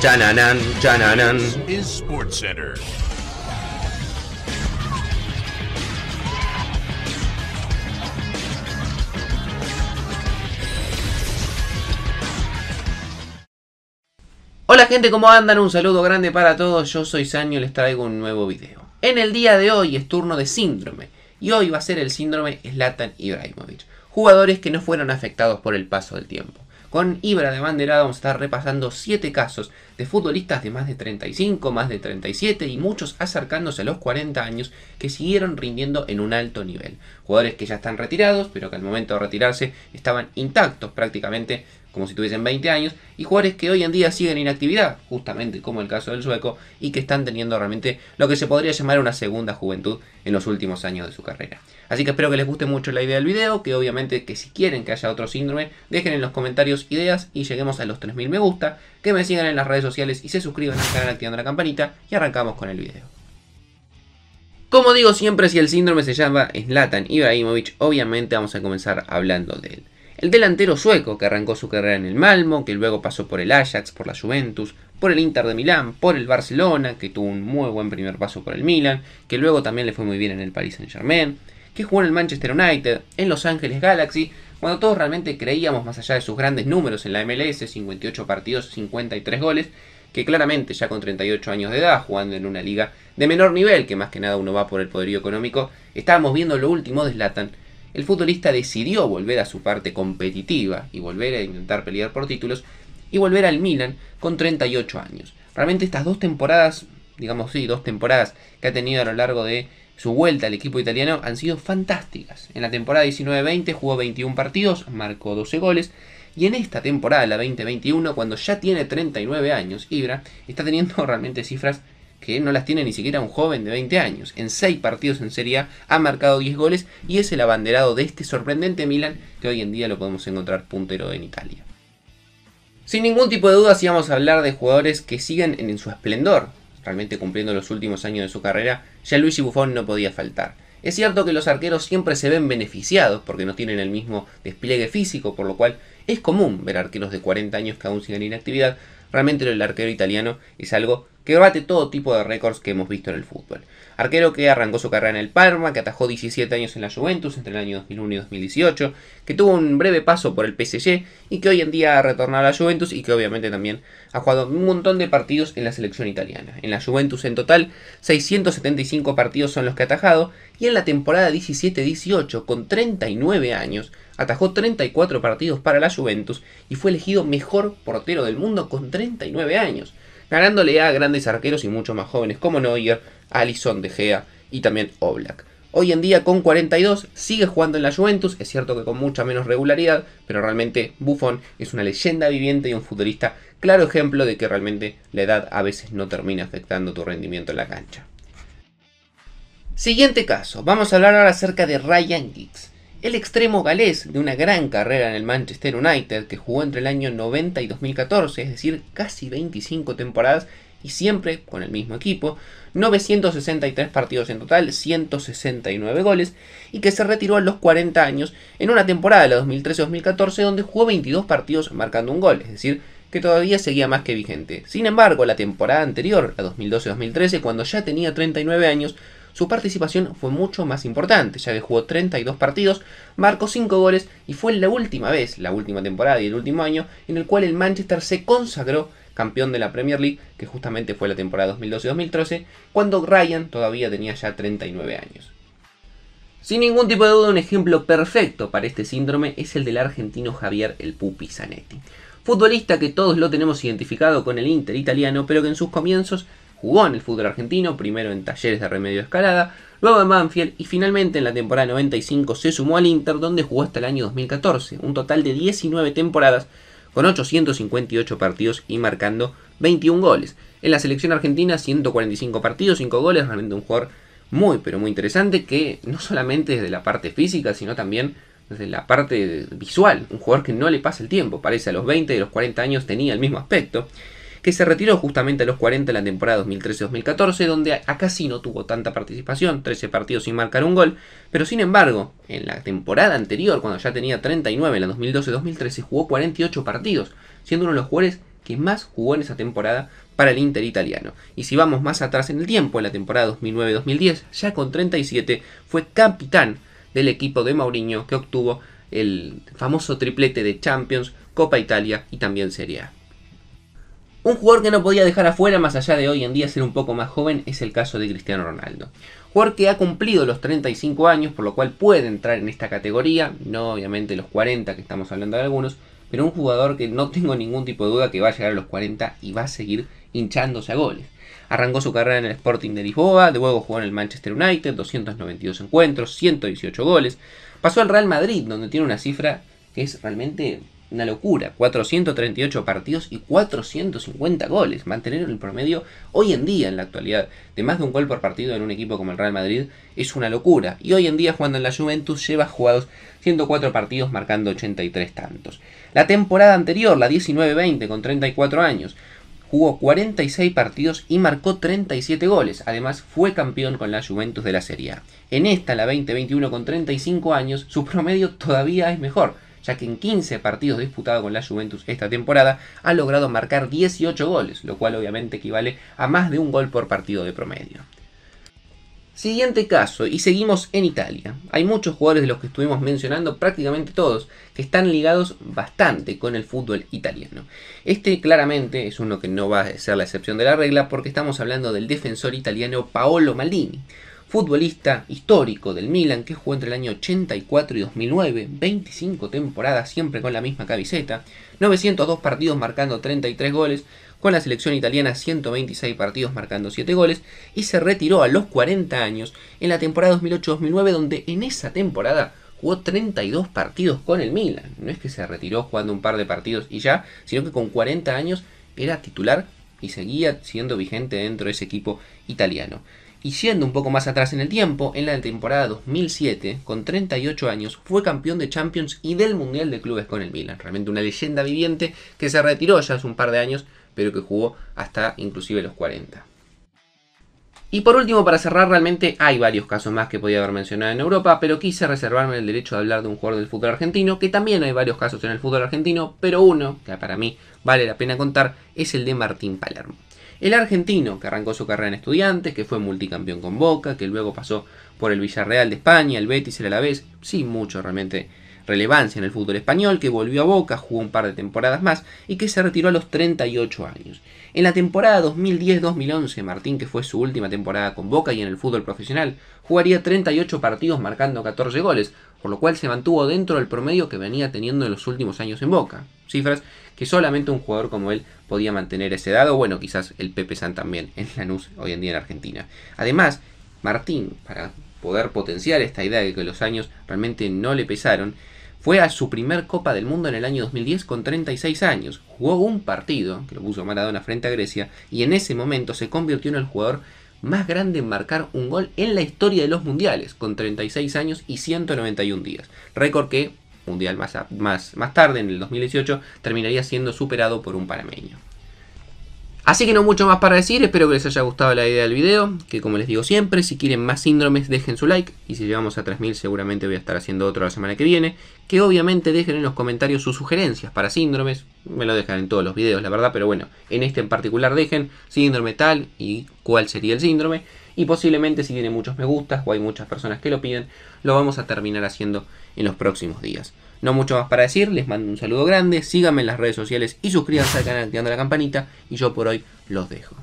Chananan, chananan. Hola gente, ¿cómo andan? Un saludo grande para todos, yo soy Sanyo y les traigo un nuevo video. En el día de hoy es turno de síndrome, y hoy va a ser el síndrome Zlatan Ibrahimovic, jugadores que no fueron afectados por el paso del tiempo. Con Ibra de banderada vamos a estar repasando 7 casos de futbolistas de más de 35, más de 37 y muchos acercándose a los 40 años que siguieron rindiendo en un alto nivel. Jugadores que ya están retirados, pero que al momento de retirarse estaban intactos prácticamente como si tuviesen 20 años, y jugadores que hoy en día siguen en actividad, justamente como el caso del sueco, y que están teniendo realmente lo que se podría llamar una segunda juventud en los últimos años de su carrera. Así que espero que les guste mucho la idea del video, que obviamente que si quieren que haya otro síndrome, dejen en los comentarios ideas y lleguemos a los 3000 me gusta, que me sigan en las redes sociales y se suscriban al canal activando la campanita y arrancamos con el video. Como digo siempre, si el síndrome se llama slatan Ibrahimovic, obviamente vamos a comenzar hablando de él. El delantero sueco, que arrancó su carrera en el Malmo, que luego pasó por el Ajax, por la Juventus, por el Inter de Milán, por el Barcelona, que tuvo un muy buen primer paso por el Milan, que luego también le fue muy bien en el Paris Saint Germain, que jugó en el Manchester United, en Los Ángeles Galaxy, cuando todos realmente creíamos, más allá de sus grandes números en la MLS, 58 partidos, 53 goles, que claramente ya con 38 años de edad, jugando en una liga de menor nivel, que más que nada uno va por el poderío económico, estábamos viendo lo último de Zlatan, el futbolista decidió volver a su parte competitiva y volver a intentar pelear por títulos y volver al Milan con 38 años. Realmente estas dos temporadas, digamos sí, dos temporadas que ha tenido a lo largo de su vuelta al equipo italiano han sido fantásticas. En la temporada 19-20 jugó 21 partidos, marcó 12 goles. Y en esta temporada, la 20-21, cuando ya tiene 39 años, Ibra está teniendo realmente cifras que no las tiene ni siquiera un joven de 20 años. En 6 partidos en Serie ha marcado 10 goles y es el abanderado de este sorprendente Milan que hoy en día lo podemos encontrar puntero en Italia. Sin ningún tipo de duda, si vamos a hablar de jugadores que siguen en su esplendor, realmente cumpliendo los últimos años de su carrera, ya Luigi Buffon no podía faltar. Es cierto que los arqueros siempre se ven beneficiados porque no tienen el mismo despliegue físico, por lo cual es común ver arqueros de 40 años que aún siguen en actividad. Realmente el arquero italiano es algo que bate todo tipo de récords que hemos visto en el fútbol. Arquero que arrancó su carrera en el Parma, que atajó 17 años en la Juventus entre el año 2001 y 2018, que tuvo un breve paso por el PSG y que hoy en día ha retornado a la Juventus y que obviamente también ha jugado un montón de partidos en la selección italiana. En la Juventus en total 675 partidos son los que ha atajado y en la temporada 17-18 con 39 años Atajó 34 partidos para la Juventus y fue elegido mejor portero del mundo con 39 años, ganándole a grandes arqueros y mucho más jóvenes como Neuer, Alisson, De Gea y también Oblak. Hoy en día con 42 sigue jugando en la Juventus, es cierto que con mucha menos regularidad, pero realmente Buffon es una leyenda viviente y un futbolista claro ejemplo de que realmente la edad a veces no termina afectando tu rendimiento en la cancha. Siguiente caso, vamos a hablar ahora acerca de Ryan Giggs. El extremo galés de una gran carrera en el Manchester United que jugó entre el año 90 y 2014, es decir, casi 25 temporadas y siempre con el mismo equipo, 963 partidos en total, 169 goles, y que se retiró a los 40 años en una temporada de la 2013-2014 donde jugó 22 partidos marcando un gol, es decir, que todavía seguía más que vigente. Sin embargo, la temporada anterior, la 2012-2013, cuando ya tenía 39 años, su participación fue mucho más importante, ya que jugó 32 partidos, marcó 5 goles y fue la última vez, la última temporada y el último año en el cual el Manchester se consagró campeón de la Premier League, que justamente fue la temporada 2012-2013, cuando Ryan todavía tenía ya 39 años. Sin ningún tipo de duda, un ejemplo perfecto para este síndrome es el del argentino Javier El Pupi Zanetti futbolista que todos lo tenemos identificado con el Inter italiano, pero que en sus comienzos Jugó en el fútbol argentino, primero en Talleres de Remedio Escalada, luego en Manfield y finalmente en la temporada 95 se sumó al Inter donde jugó hasta el año 2014, un total de 19 temporadas con 858 partidos y marcando 21 goles. En la selección argentina 145 partidos, 5 goles, realmente un jugador muy pero muy interesante que no solamente desde la parte física sino también desde la parte visual, un jugador que no le pasa el tiempo, parece a los 20 y los 40 años tenía el mismo aspecto que se retiró justamente a los 40 en la temporada 2013-2014, donde acá sí no tuvo tanta participación, 13 partidos sin marcar un gol, pero sin embargo, en la temporada anterior, cuando ya tenía 39, en la 2012-2013, jugó 48 partidos, siendo uno de los jugadores que más jugó en esa temporada para el Inter italiano. Y si vamos más atrás en el tiempo, en la temporada 2009-2010, ya con 37, fue capitán del equipo de Mourinho que obtuvo el famoso triplete de Champions, Copa Italia y también Serie A. Un jugador que no podía dejar afuera, más allá de hoy en día ser un poco más joven, es el caso de Cristiano Ronaldo. Jugador que ha cumplido los 35 años, por lo cual puede entrar en esta categoría, no obviamente los 40 que estamos hablando de algunos, pero un jugador que no tengo ningún tipo de duda que va a llegar a los 40 y va a seguir hinchándose a goles. Arrancó su carrera en el Sporting de Lisboa, de luego jugó en el Manchester United, 292 encuentros, 118 goles. Pasó al Real Madrid, donde tiene una cifra que es realmente una locura. 438 partidos y 450 goles. Mantener el promedio hoy en día, en la actualidad, de más de un gol por partido en un equipo como el Real Madrid es una locura. Y hoy en día, jugando en la Juventus, lleva jugados 104 partidos marcando 83 tantos. La temporada anterior, la 19-20, con 34 años. Jugó 46 partidos y marcó 37 goles. Además, fue campeón con la Juventus de la Serie A. En esta, la 20-21, con 35 años, su promedio todavía es mejor ya que en 15 partidos disputados con la Juventus esta temporada ha logrado marcar 18 goles, lo cual obviamente equivale a más de un gol por partido de promedio. Siguiente caso, y seguimos en Italia. Hay muchos jugadores de los que estuvimos mencionando, prácticamente todos, que están ligados bastante con el fútbol italiano. Este claramente es uno que no va a ser la excepción de la regla porque estamos hablando del defensor italiano Paolo Maldini, futbolista histórico del Milan que jugó entre el año 84 y 2009, 25 temporadas siempre con la misma camiseta, 902 partidos marcando 33 goles, con la selección italiana 126 partidos marcando 7 goles y se retiró a los 40 años en la temporada 2008-2009 donde en esa temporada jugó 32 partidos con el Milan. No es que se retiró jugando un par de partidos y ya, sino que con 40 años era titular y seguía siendo vigente dentro de ese equipo italiano. Y siendo un poco más atrás en el tiempo, en la temporada 2007, con 38 años, fue campeón de Champions y del Mundial de Clubes con el Milan. Realmente una leyenda viviente que se retiró ya hace un par de años, pero que jugó hasta inclusive los 40. Y por último, para cerrar, realmente hay varios casos más que podía haber mencionado en Europa, pero quise reservarme el derecho de hablar de un jugador del fútbol argentino, que también hay varios casos en el fútbol argentino, pero uno, que para mí vale la pena contar, es el de Martín Palermo. El argentino, que arrancó su carrera en estudiantes, que fue multicampeón con Boca, que luego pasó por el Villarreal de España, el Betis, el Alavés, sin mucho realmente relevancia en el fútbol español, que volvió a Boca, jugó un par de temporadas más y que se retiró a los 38 años. En la temporada 2010-2011, Martín, que fue su última temporada con Boca y en el fútbol profesional, jugaría 38 partidos marcando 14 goles, por lo cual se mantuvo dentro del promedio que venía teniendo en los últimos años en Boca. Cifras que solamente un jugador como él podía mantener ese dado, bueno, quizás el Pepe San también en Lanús hoy en día en Argentina. Además, Martín, para poder potenciar esta idea de que los años realmente no le pesaron, fue a su primer Copa del Mundo en el año 2010 con 36 años. Jugó un partido, que lo puso Maradona frente a Grecia, y en ese momento se convirtió en el jugador más grande en marcar un gol en la historia de los mundiales, con 36 años y 191 días. Récord que, mundial más, más, más tarde, en el 2018, terminaría siendo superado por un panameño. Así que no mucho más para decir, espero que les haya gustado la idea del video, que como les digo siempre, si quieren más síndromes dejen su like, y si llegamos a 3000 seguramente voy a estar haciendo otro la semana que viene, que obviamente dejen en los comentarios sus sugerencias para síndromes, me lo dejan en todos los videos la verdad, pero bueno, en este en particular dejen síndrome tal y cuál sería el síndrome, y posiblemente si tiene muchos me gustas o hay muchas personas que lo piden, lo vamos a terminar haciendo en los próximos días. No mucho más para decir, les mando un saludo grande, síganme en las redes sociales y suscríbanse al canal activando la campanita y yo por hoy los dejo.